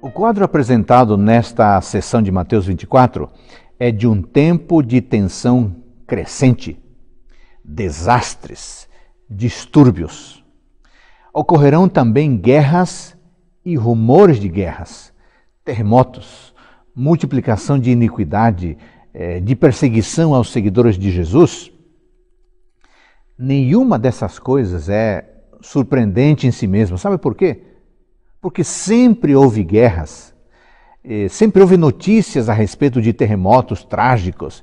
O quadro apresentado nesta sessão de Mateus 24 é de um tempo de tensão crescente, desastres, distúrbios. Ocorrerão também guerras e rumores de guerras, terremotos, multiplicação de iniquidade, eh, de perseguição aos seguidores de Jesus. Nenhuma dessas coisas é surpreendente em si mesma. Sabe por quê? porque sempre houve guerras, eh, sempre houve notícias a respeito de terremotos trágicos.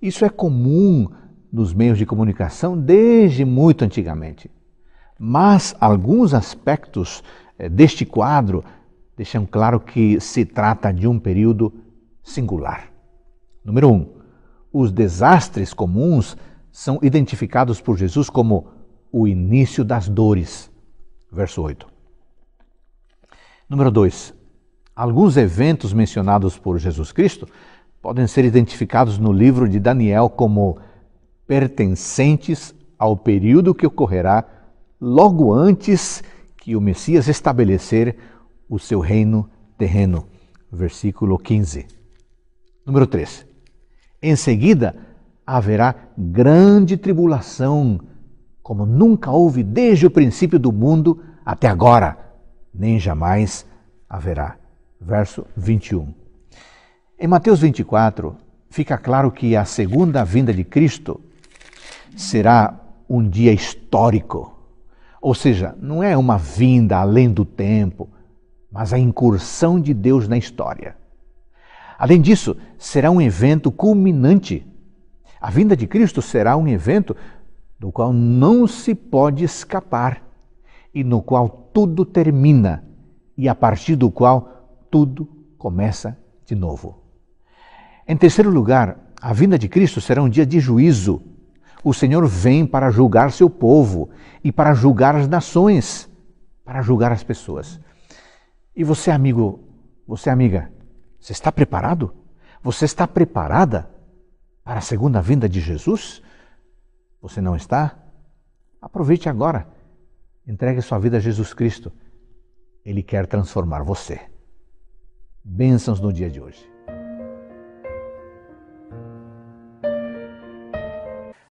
Isso é comum nos meios de comunicação desde muito antigamente. Mas alguns aspectos eh, deste quadro deixam claro que se trata de um período singular. Número 1. Um, os desastres comuns são identificados por Jesus como o início das dores. Verso 8. Número 2. Alguns eventos mencionados por Jesus Cristo podem ser identificados no livro de Daniel como pertencentes ao período que ocorrerá logo antes que o Messias estabelecer o seu reino terreno. Versículo 15. Número 3. Em seguida, haverá grande tribulação, como nunca houve desde o princípio do mundo até agora nem jamais haverá. Verso 21. Em Mateus 24, fica claro que a segunda vinda de Cristo será um dia histórico. Ou seja, não é uma vinda além do tempo, mas a incursão de Deus na história. Além disso, será um evento culminante. A vinda de Cristo será um evento do qual não se pode escapar e no qual tudo termina e a partir do qual tudo começa de novo. Em terceiro lugar, a vinda de Cristo será um dia de juízo. O Senhor vem para julgar seu povo e para julgar as nações, para julgar as pessoas. E você, amigo, você, amiga, você está preparado? Você está preparada para a segunda vinda de Jesus? Você não está? Aproveite agora Entregue sua vida a Jesus Cristo. Ele quer transformar você. Bênçãos no dia de hoje.